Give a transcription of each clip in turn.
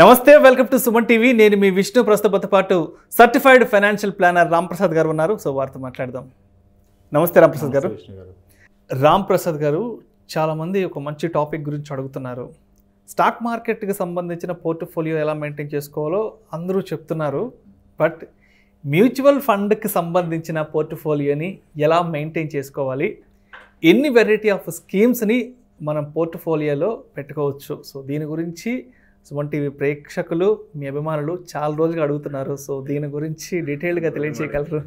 నమస్తే welcome to Suman TV నేను మీ విష్ణు ప్రస్తుతతో పాటు సర్టిఫైడ్ ఫైనాన్షియల్ ప్లానర్ రాంప్రసాద్ గారు ఉన్నారు సో వారితో మాట్లాడదాం నమస్తే రాంప్రసాద్ గారు రాంప్రసాద్ గారు చాలామంది ఒక మంచి టాపిక్ గురించి అడుగుతున్నారు స్టాక్ మార్కెట్కి సంబంధించిన పోర్ట్ఫోలియో ఎలా మెయింటైన్ చేసుకోవాలో అందరూ చెప్తున్నారు బట్ మ్యూచువల్ ఫండ్కి సంబంధించిన పోర్ట్ఫోలియోని ఎలా మెయింటైన్ చేసుకోవాలి ఎన్ని వెరైటీ ఆఫ్ స్కీమ్స్ని మనం పోర్ట్ఫోలియోలో పెట్టుకోవచ్చు సో దీని గురించి సో ప్రేక్షకులు మీ అభిమానులు చాలా రోజులుగా అడుగుతున్నారు సో దీని గురించి డీటెయిల్డ్గా తెలియచేయగలరు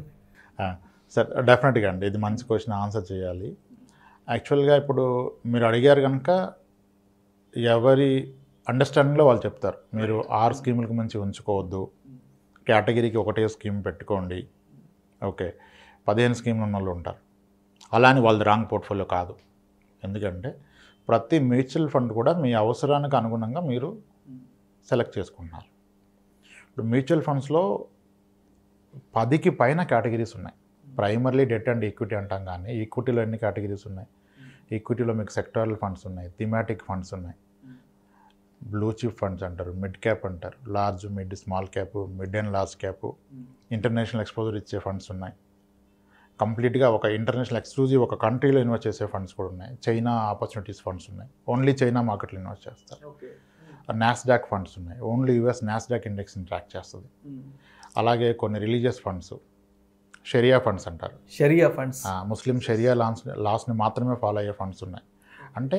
సార్ డెఫినెట్గా అండి ఇది మంచి క్వశ్చన్ ఆన్సర్ చేయాలి యాక్చువల్గా ఇప్పుడు మీరు అడిగారు కనుక ఎవరి అండర్స్టాండింగ్లో వాళ్ళు చెప్తారు మీరు ఆరు స్కీములకు మంచి ఉంచుకోవద్దు కేటగిరీకి ఒకటే స్కీమ్ పెట్టుకోండి ఓకే పదిహేను స్కీములు ఉన్న వాళ్ళు ఉంటారు అలా అని వాళ్ళది రాంగ్ పోర్ట్ఫోలియో కాదు ఎందుకంటే ప్రతి మ్యూచువల్ ఫండ్ కూడా మీ అవసరానికి అనుగుణంగా మీరు సెలెక్ట్ చేసుకుంటున్నారు ఇప్పుడు మ్యూచువల్ ఫండ్స్లో పదికి పైన కేటగిరీస్ ఉన్నాయి ప్రైమర్లీ డెట్ అండ్ ఈక్విటీ అంటాం కానీ ఈక్విటీలో ఎన్ని కేటగిరీస్ ఉన్నాయి ఈక్విటీలో మీకు సెక్టరల్ ఫండ్స్ ఉన్నాయి థిమాటిక్ ఫండ్స్ ఉన్నాయి బ్లూ చిప్ ఫండ్స్ అంటారు మిడ్ క్యాప్ అంటారు large mid small cap mid and large cap international exposure ఇచ్చే ఫండ్స్ ఉన్నాయి కంప్లీట్గా ఒక ఇంటర్నేషనల్ ఎక్స్క్లూజివ్ ఒక కంట్రీలో ఇన్వెస్ట్ చేసే ఫండ్స్ కూడా ఉన్నాయి చైనా ఆపర్చునిటీస్ ఫండ్స్ ఉన్నాయి ఓన్లీ చైనా మార్కెట్లో ఇన్వెస్ట్ చేస్తారు నాస్డాక్ ఫండ్స్ ఉన్నాయి ఓన్లీ యూఎస్ నాస్డాక్ ఇండెక్స్ని ట్రాక్ చేస్తుంది అలాగే కొన్ని రిలీజియస్ ఫండ్స్ షెరియా ఫండ్స్ అంటారు షరియా ఫండ్స్ ముస్లిం షరియా లాన్స్ లాస్ని మాత్రమే ఫాలో అయ్యే ఫండ్స్ ఉన్నాయి అంటే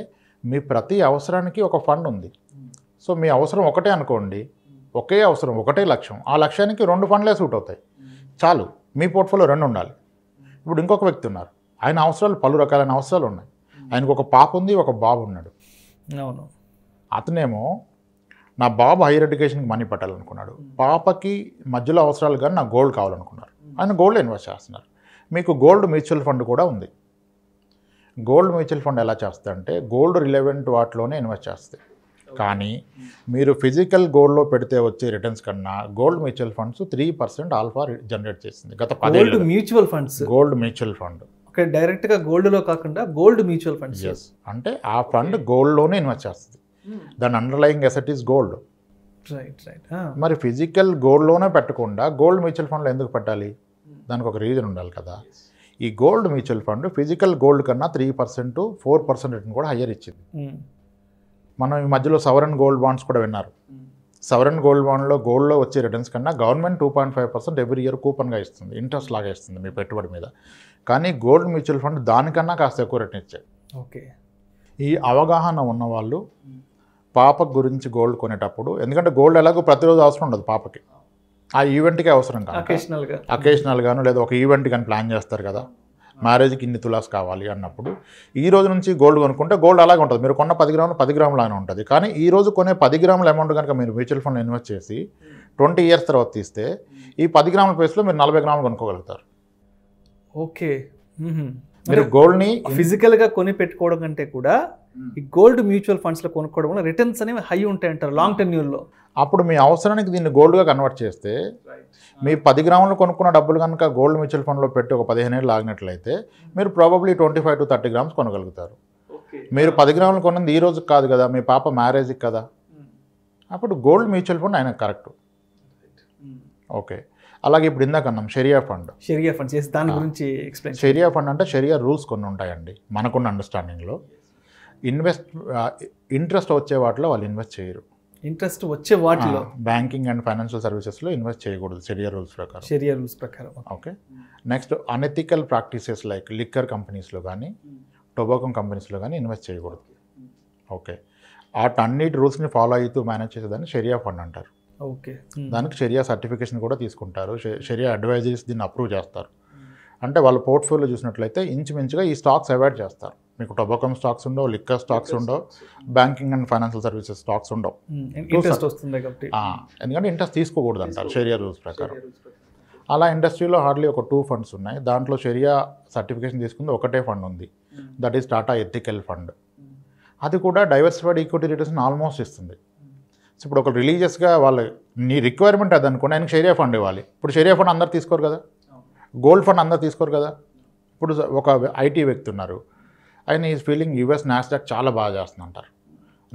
మీ ప్రతి అవసరానికి ఒక ఫండ్ ఉంది సో మీ అవసరం ఒకటే అనుకోండి ఒకే అవసరం ఒకటే లక్ష్యం ఆ లక్ష్యానికి రెండు ఫండ్లే సూట్ అవుతాయి చాలు మీ పోర్ట్ఫోలియో రెండు ఉండాలి ఇప్పుడు ఇంకొక వ్యక్తి ఉన్నారు ఆయన అవసరాలు పలు రకాలైన అవసరాలు ఉన్నాయి ఆయనకు ఒక పాప ఉంది ఒక బాబు ఉన్నాడు అవును అతనేమో నా బాబు హైయర్ ఎడ్యుకేషన్కి మనీ పెట్టాలనుకున్నాడు పాపకి మధ్యలో అవసరాలు కానీ నాకు గోల్డ్ కావాలనుకున్నారు ఆయన గోల్డ్ ఇన్వెస్ట్ చేస్తున్నారు మీకు గోల్డ్ మ్యూచువల్ ఫండ్ కూడా ఉంది గోల్డ్ మ్యూచువల్ ఫండ్ ఎలా అంటే గోల్డ్ రిలెవెంట్ వాటిలోనే ఇన్వెస్ట్ చేస్తాయి కానీ మీరు ఫిజికల్ గోల్డ్లో పెడితే వచ్చే రిటర్న్స్ కన్నా gold mutual funds three percent alpha generate చేసింది గత పదేళ్ళు mutual funds gold mutual fund okay డైరెక్ట్గా గోల్డ్లో కాకుండా గోల్డ్ మ్యూచువల్ ఫండ్స్ అంటే ఆ ఫండ్ గోల్డ్లోనే ఇన్వెస్ట్ చేస్తుంది Hmm. దాని underlying asset is gold right మరి ఫిజికల్ గోల్డ్లోనే పెట్టకుండా గోల్డ్ మ్యూచువల్ ఫండ్లో ఎందుకు పెట్టాలి hmm. దానికి ఒక రీజన్ ఉండాలి కదా ఈ gold mutual fund physical gold కన్నా three percent four percent return కూడా హయ్యర్ ఇచ్చింది hmm. మనం ఈ మధ్యలో సవరన్ గోల్డ్ బాండ్స్ కూడా విన్నారు సవరన్ గోల్డ్ బాండ్లో గోల్డ్లో వచ్చే రిటర్న్స్ కన్నా government two point five percent every year కూపన్గా ఇస్తుంది ఇంట్రెస్ట్ లాగా ఇస్తుంది మీ పెట్టుబడి మీద కానీ గోల్డ్ మ్యూచువల్ ఫండ్ దానికన్నా కాస్త ఎక్కువ రిటర్న్ ఇచ్చాయి ఓకే ఈ అవగాహన ఉన్నవాళ్ళు పాప గురించి గోల్డ్ కొనేటప్పుడు ఎందుకంటే గోల్డ్ ఎలాగో ప్రతిరోజు అవసరం ఉండదు పాపకి ఆ ఈవెంట్కి అవసరం కాదు అకేషనల్గా అకేషనల్గాను లేదా ఒక ఈవెంట్ కానీ ప్లాన్ చేస్తారు కదా మ్యారేజ్కి ఇన్ని తులాస్ కావాలి అన్నప్పుడు ఈ రోజు నుంచి గోల్డ్ కొనుక్కుంటే గోల్డ్ అలాగే ఉంటుంది మీరు కొన్న పది గ్రాములు పది అని ఉంటుంది కానీ ఈ రోజు కొనే పది గ్రాముల అమౌంట్ కనుక మీరు మ్యూచువల్ ఫండ్ ఇన్వెస్ట్ చేసి ట్వంటీ ఇయర్స్ తర్వాత తీస్తే ఈ పది గ్రాముల ప్లేస్లో మీరు నలభై గ్రాములు కొనుక్కోగలుగుతారు ఓకే మీరు గోల్డ్ని ఫిజికల్గా కొని పెట్టుకోవడం కంటే కూడా Hmm. ఈ గోల్డ్ మ్యూచువల్ ఫండ్స్లో కొనుక్కోవడం వల్ల రిటర్న్స్ అనేవి హై ఉంటాయి అంటారు లాంగ్ టెన్యూర్లో అప్పుడు మీ అవసరానికి దీన్ని గోల్డ్గా కన్వర్ట్ చేస్తే మీ పది గ్రాములు కొనుక్కున్న డబ్బులు కనుక గోల్డ్ మ్యూచువల్ ఫండ్లో పెట్టి ఒక పదిహేను ఏళ్ళు ఆగినట్లయితే hmm. మీరు probably twenty five to thirty grams కొనగలుగుతారు మీరు పది గ్రాములు కొన్నది ఈ రోజు కాదు కదా మీ పాప మ్యారేజ్కి కదా hmm. అప్పుడు గోల్డ్ మ్యూచువల్ ఫండ్ ఆయన కరెక్ట్ ఓకే అలాగే ఇప్పుడు ఇందాక అన్నాం షెరియా ఫండ్ షెరియా ఫండ్ చేసి దాని గురించి ఎక్స్ప్లెయిన్ షెరియా ఫండ్ అంటే షెరియా రూల్స్ కొన్ని ఉంటాయండి మనకున్న అండర్స్టాండింగ్లో ఇన్వెస్ట్ ఇంట్రెస్ట్ వచ్చే వాటిలో వాళ్ళు ఇన్వెస్ట్ చేయరు ఇంట్రెస్ట్ వచ్చే వాటిలో బ్యాంకింగ్ అండ్ ఫైనాన్షియల్ సర్వీసెస్లో ఇన్వెస్ట్ చేయకూడదు షరియా రూల్స్ ప్రకారం షరియా రూల్స్ ప్రకారం okay next unethical practices like liquor కంపెనీస్లో కానీ టొబాకో కంపెనీస్లో కానీ ఇన్వెస్ట్ చేయకూడదు ఓకే వాటన్నిటి రూల్స్ని ఫాలో అవుతూ మేనేజ్ చేసేదాన్ని షరియా ఫండ్ అంటారు ఓకే hmm. దానికి షెరియా సర్టిఫికేషన్ కూడా తీసుకుంటారు షెరియా అడ్వైజరీస్ దీన్ని అప్రూవ్ చేస్తారు అంటే వాళ్ళ పోర్ట్ఫోలియో చూసినట్లయితే ఇంచుమించుగా ఈ స్టాక్స్ అవాయిడ్ చేస్తారు మీకు టొబాకో స్టాక్స్ ఉండవు లిక్కర్ స్టాక్స్ ఉండవు banking and financial services stocks ఉండవు ఎందుకంటే ఇంట్రెస్ట్ తీసుకోకూడదు అంటారు షెరియా రూల్స్ ప్రకారం అలా ఇండస్ట్రీలో హార్డ్లీ ఒక టూ ఫండ్స్ ఉన్నాయి దాంట్లో షెరియా సర్టిఫికేషన్ తీసుకుంది ఒకటే ఫండ్ ఉంది that is Tata ethical fund అది కూడా డైవర్సిఫైడ్ ఈక్విటీ రిటర్న్స్ ఆల్మోస్ట్ ఇస్తుంది ఇప్పుడు ఒక రిలీజియస్గా వాళ్ళు నీ రిక్వైర్మెంట్ అది అనుకోండి ఆయనకి షేరియా ఫండ్ ఇవ్వాలి ఇప్పుడు షేరియా ఫండ్ అందరు తీసుకోరు కదా గోల్డ్ ఫండ్ అందరు తీసుకోరు కదా ఇప్పుడు ఒక ఐటీ వ్యక్తి ఉన్నారు ఆయన ఈజ్ ఫీలింగ్ యూఎస్ నాస్డాక్ చాలా బాగా చేస్తుంది అంటారు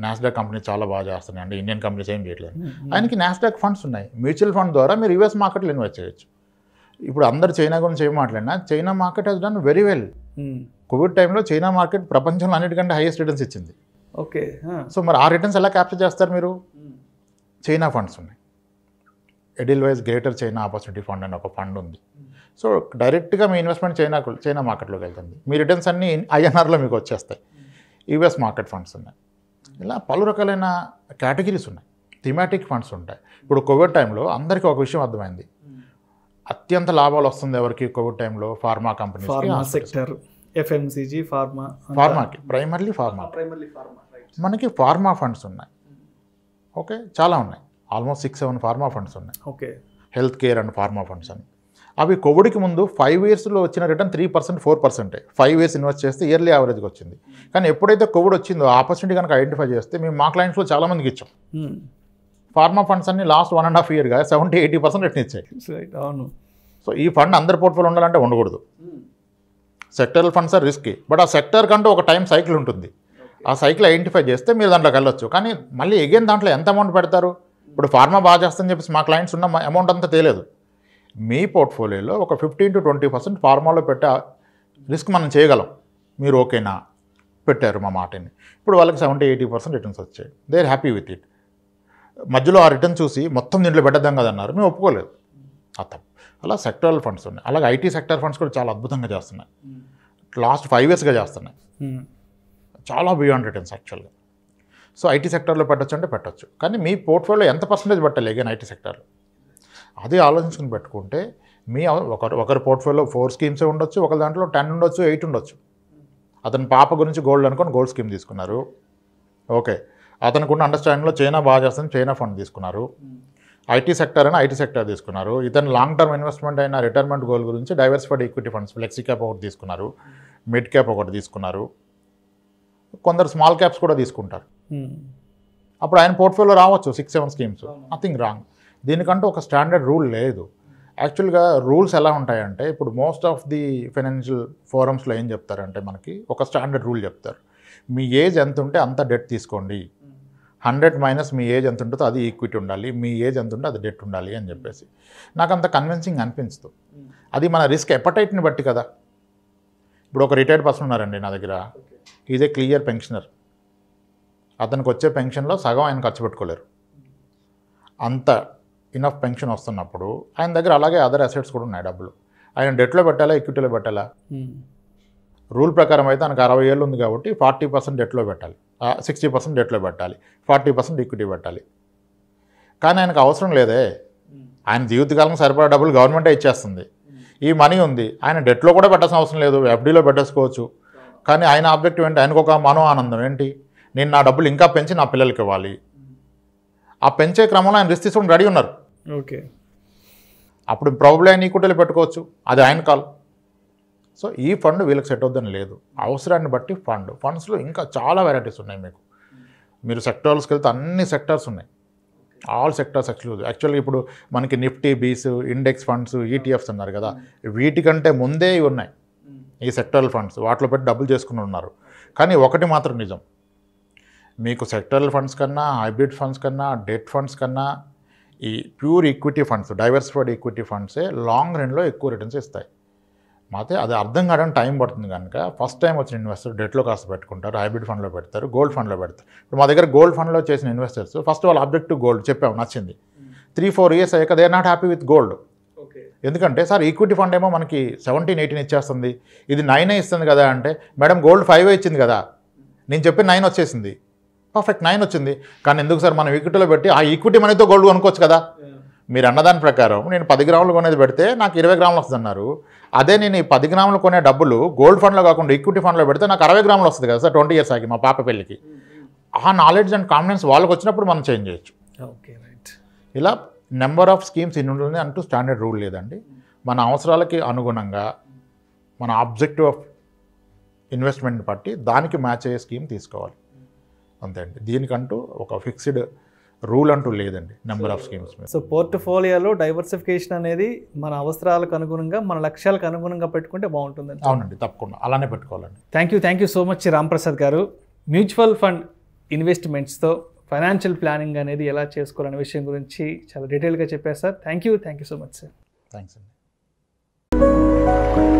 నాస్డాక్ కంపెనీ చాలా బాగా చేస్తున్నాయండి ఇండియన్ కంపెనీస్ ఏం చేయట్లేదు ఆయనకి నాస్డాక్ ఫండ్స్ ఉన్నాయి మ్యూచువల్ ఫండ్ ద్వారా మీరు యూఎస్ మార్కెట్లో ఇన్వెస్ట్ చేయొచ్చు ఇప్పుడు అందరు చైనా గురించి ఏం మాట్లాడినా China market has done very well Covid టైంలో చైనా మార్కెట్ ప్రపంచంలో అన్నిటికంటే హైయెస్ట్ రిటర్న్స్ ఇచ్చింది ఓకే సో మరి ఆ రిటర్న్స్ ఎలా క్యాప్చర్ చేస్తారు మీరు చైనా ఫండ్స్ ఉన్నాయి ఎడిల్ గ్రేటర్ చైనా ఆపర్చునిటీ ఫండ్ అని ఒక ఫండ్ ఉంది సో డైరెక్ట్గా మీ ఇన్వెస్ట్మెంట్ చైనా చైనా మార్కెట్లోకి వెళ్తుంది మీ రిటర్న్స్ అన్నీ ఐఎన్ఆర్లో మీకు వచ్చేస్తాయి యూఎస్ మార్కెట్ ఫండ్స్ ఉన్నాయి ఇలా పలు రకాలైన కేటగిరీస్ ఉన్నాయి థిమాటిక్ ఫండ్స్ ఉంటాయి ఇప్పుడు కోవిడ్ టైంలో అందరికీ ఒక విషయం అర్థమైంది అత్యంత లాభాలు వస్తుంది ఎవరికి కోవిడ్ టైంలో pharma company sector FMCG pharma ఫార్మాకి ప్రైమర్లీ ఫార్మా ప్రైమర్లీ ఫార్మా మనకి ఫార్మా ఫండ్స్ ఉన్నాయి ఓకే చాలా ఉన్నాయి almost six seven pharma funds ఉన్నాయి okay health care and pharma funds అని అవి కోవిడ్కి ముందు ఫైవ్ ఇయర్స్లో వచ్చిన రిటర్న్ త్రీ పర్సెంట్ ఫోర్ పర్సెంటే ఫైవ్ ఇయర్స్ ఇన్వెస్ట్ చేస్తే ఇయర్లీ యావరేజ్గా వచ్చింది కానీ ఎప్పుడైతే కోవిడ్ వచ్చిందో ఆపర్చునిటీ కనుక ఐడెంటిఫై చేస్తే మేము మా క్లయింట్స్లో చాలామందికి ఇచ్చాం ఫార్మా hmm. ఫండ్స్ అన్ని లాస్ట్ వన్ అండ్ హాఫ్ ఇయర్గా సెవెంటీ ఎయిటీ పర్సెంట్ రిటర్న్ ఇచ్చాయి అవును సో ఈ ఫండ్ అందరి పోర్ట్ఫోలో ఉండాలంటే ఉండకూడదు sectoral funds are risk but ఆ సెక్టర్ కంటూ ఒక టైం సైకిల్ ఉంటుంది ఆ సైకిల్ ఐడెంటిఫై చేస్తే మీరు దాంట్లో వెళ్ళొచ్చు కానీ మళ్ళీ ఎగైన్ దాంట్లో ఎంత అమౌంట్ పెడతారు ఇప్పుడు ఫార్మా బాగా చేస్తుందని చెప్పేసి మా క్లయింట్స్ ఉన్న అమౌంట్ అంతా తెలియదు మీ పోర్ట్ఫోలియోలో ఒక ఫిఫ్టీన్ టు ట్వంటీ పర్సెంట్ ఫార్మాలో పెట్టే రిస్క్ మనం చేయగలం మీరు ఓకేనా పెట్టారు మా మాటని ఇప్పుడు వాళ్ళకి సెవెంటీ ఎయిటీ పర్సెంట్ రిటర్న్స్ వచ్చాయి they are happy with it మధ్యలో ఆ రిటర్న్ చూసి మొత్తం దీంట్లో పెట్టద్దాం కదన్నారు మేము ఒప్పుకోలేదు అర్థం అలా సెక్టరల్ ఫండ్స్ ఉన్నాయి అలాగే ఐటీ సెక్టర్ ఫండ్స్ కూడా చాలా అద్భుతంగా చేస్తున్నాయి లాస్ట్ ఫైవ్ ఇయర్స్గా చేస్తున్నాయి hmm. చాలా బియాండ్ రిటర్న్స్ యాక్చువల్గా సో ఐటీ సెక్టర్లో పెట్టచ్చు అంటే పెట్టచ్చు కానీ మీ పోర్ట్ఫోలియో ఎంత పర్సెంటేజ్ పెట్టలేగాని ఐటీ సెక్టర్లో అదే ఆలోచించుకుని పెట్టుకుంటే మీ ఒకరు ఒకరి పోర్ట్ఫోలియో ఫోర్ స్కీమ్స్ ఉండొచ్చు ఒక దాంట్లో టెన్ ఉండొచ్చు ఎయిట్ ఉండొచ్చు అతని పాప గురించి గోల్డ్ అనుకొని గోల్డ్ స్కీమ్ తీసుకున్నారు ఓకే అతనికి ఉన్న అండర్స్టాండింగ్లో చైనా బాగా చేస్తుంది చైనా ఫండ్ తీసుకున్నారు hmm. ఐటీ సెక్టర్ అని ఐటీ సెక్టర్ తీసుకున్నారు ఇతను లాంగ్ టర్మ్ ఇన్వెస్ట్మెంట్ అయిన రిటైర్మెంట్ గోల్ గురించి diversified equity funds flexi cap ఒకటి తీసుకున్నారు hmm. మిడ్ క్యాప్ ఒకటి తీసుకున్నారు కొందరు స్మాల్ క్యాప్స్ కూడా తీసుకుంటారు hmm. అప్పుడు ఆయన పోర్ట్ఫోలియో రావచ్చు six seven schemes nothing wrong దీనికంటూ ఒక స్టాండర్డ్ రూల్ లేదు యాక్చువల్గా రూల్స్ ఎలా ఉంటాయంటే ఇప్పుడు మోస్ట్ ఆఫ్ ది ఫైనాన్షియల్ ఫోరమ్స్లో ఏం చెప్తారంటే మనకి ఒక స్టాండర్డ్ రూల్ చెప్తారు మీ ఏజ్ ఎంత ఉంటే అంత డెట్ తీసుకోండి హండ్రెడ్ మైనస్ మీ ఏజ్ ఎంత ఉంటుందో అది ఈక్విటీ ఉండాలి మీ ఏజ్ ఎంత ఉంటే అది డెట్ ఉండాలి అని చెప్పేసి నాకు అంత కన్విన్సింగ్ అనిపించదు అది మన రిస్క్ ఎపటైట్ని బట్టి కదా ఇప్పుడు ఒక రిటైర్డ్ పర్సన్ ఉన్నారండి నా దగ్గర ఇదే క్లియర్ పెన్షనర్ అతనికి వచ్చే పెన్షన్లో సగం ఆయన ఖర్చు పెట్టుకోలేరు అంత ఇనఫ్ పెన్షన్ వస్తున్నప్పుడు ఆయన దగ్గర అలాగే అదర్ అసెట్స్ కూడా ఉన్నాయి డబ్బులు ఆయన డెట్లో పెట్టాలా ఈక్విటీలో పెట్టాలా రూల్ hmm. ప్రకారం అయితే ఆయనకు అరవై ఏళ్ళు ఉంది కాబట్టి ఫార్టీ పర్సెంట్ డెట్లో పెట్టాలి సిక్స్టీ పర్సెంట్ డెట్లో పెట్టాలి ఫార్టీ పర్సెంట్ ఈక్విటీ పెట్టాలి కానీ ఆయనకు అవసరం లేదే hmm. ఆయన జీవితకాలం సరిపడా డబ్బులు గవర్నమెంటే ఇచ్చేస్తుంది hmm. ఈ మనీ ఉంది ఆయన డెట్లో కూడా పెట్టాల్సిన అవసరం లేదు ఎఫ్డీలో పెట్టేసుకోవచ్చు కానీ ఆయన ఆబ్జెక్టివ్ ఏంటి ఆయనకు ఒక మనో ఆనందం ఏంటి నేను నా డబ్బులు ఇంకా పెంచి నా పిల్లలకి ఇవ్వాలి ఆ పెంచే క్రమంలో ఆయన రిస్క్ తీసుకుని రెడీ ఉన్నారు ఓకే అప్పుడు ప్రాబ్లం ఆయన ఈక్విటీలో పెట్టుకోవచ్చు అది ఆయన కాల్ సో ఈ ఫండ్ వీళ్ళకి సెట్ అవుద్దని లేదు అవసరాన్ని బట్టి ఫండ్ ఫండ్స్లో ఇంకా చాలా వెరైటీస్ ఉన్నాయి మీకు మీరు సెక్టార్స్కి వెళ్తే అన్ని సెక్టర్స్ ఉన్నాయి ఆల్ సెక్టర్స్ ఎక్స్క్లూజ్ యాక్చువల్గా ఇప్పుడు మనకి నిఫ్టీ బీస్ ఇండెక్స్ ఫండ్స్ ఈటీఎఫ్స్ అన్నారు కదా వీటికంటే ముందే ఉన్నాయి ఈ సెక్టరల్ ఫండ్స్ వాటిలో పెట్టి డబ్బులు చేసుకుని ఉన్నారు కానీ ఒకటి మాత్రం నిజం మీకు సెక్టరల్ ఫండ్స్ కన్నా హైబ్రిడ్ ఫండ్స్ కన్నా డెట్ ఫండ్స్ కన్నా ఈ pure equity funds diversified equity ఫండ్సే లాంగ్ రన్లో ఎక్కువ రిటర్న్స్ ఇస్తాయి మాతే అది అర్థం కావడం టైం పడుతుంది కనుక ఫస్ట్ టైం వచ్చిన ఇన్వెస్టర్ డెట్లో కాస్త పెట్టుకుంటారు హైబ్రిడ్ ఫండ్లో పెడతారు గోల్డ్ ఫండ్లో పెడతారు ఇప్పుడు మా దగ్గర గోల్డ్ ఫండ్లో చేసిన ఇన్వెస్టర్స్ ఫస్ట్ వాళ్ళు అబ్జెక్టివ్ గోల్డ్ చెప్పాము నచ్చింది త్రీ ఫోర్ ఇయర్స్ అయ్యాక they not happy with gold ఎందుకంటే సార్ ఈక్విటీ ఫండ్ ఏమో మనకి సెవెంటీన్ ఎయిటీన్ ఇచ్చేస్తుంది ఇది నైనే ఇస్తుంది కదా అంటే మేడం గోల్డ్ ఫైవ్ ఇచ్చింది కదా నేను చెప్పి నైన్ వచ్చేసింది పర్ఫెక్ట్ నైన్ వచ్చింది కానీ ఎందుకు సార్ మనం ఈక్విటీలో పెట్టి ఆ ఈక్విటీ మనీతో గోల్డ్ కొనుక్కోవచ్చు కదా మీరు అన్నదాని ప్రకారం నేను పది గ్రాములు కొనేది పెడితే నాకు ఇరవై గ్రాములు వస్తుంది అన్నారు అదే నేను ఈ పది గ్రాములు కొనే డబ్బులు గోల్డ్ ఫండ్లో కాకుండా ఈక్విటీ ఫండ్లో పెడితే నాకు అరవై గ్రాములు వస్తుంది కదా సార్ ట్వంటీ ఇయర్స్ ఆగి మా పాప పెళ్ళికి mm-hmm. ఆ నాలెడ్జ్ అండ్ కాన్ఫిడెన్స్ వాళ్ళకి వచ్చినప్పుడు మనం చేంజ్ చేయొచ్చు ఓకే రైట్ ఇలా నెంబర్ ఆఫ్ స్కీమ్స్ ఇన్ని ఉంటుంది అంటూ స్టాండర్డ్ రూల్ లేదండి మన అవసరాలకి అనుగుణంగా మన ఆబ్జెక్టివ్ ఆఫ్ ఇన్వెస్ట్మెంట్ బట్టి దానికి మ్యాచ్ అయ్యే స్కీమ్ తీసుకోవాలి అంతే అండి దీనికంటూ ఒక ఫిక్స్డ్ రూల్ అంటూ లేదండి నెంబర్ ఆఫ్ స్కీమ్స్ సో పోర్ట్ఫోలియోలో డైవర్సిఫికేషన్ అనేది మన అవసరాలకు అనుగుణంగా మన లక్ష్యాలకు అనుగుణంగా పెట్టుకుంటే బాగుంటుందండి అవునండి తప్పకుండా అలానే పెట్టుకోవాలండి thank you thank you so much Ramprasad garu mutual fund ఇన్వెస్ట్మెంట్స్తో ఫైనాన్షియల్ ప్లానింగ్ అనేది ఎలా చేసుకోవాలనే విషయం గురించి చాలా డీటెయిల్గా చెప్పారు sir thank you thank you so much sir thanks అండి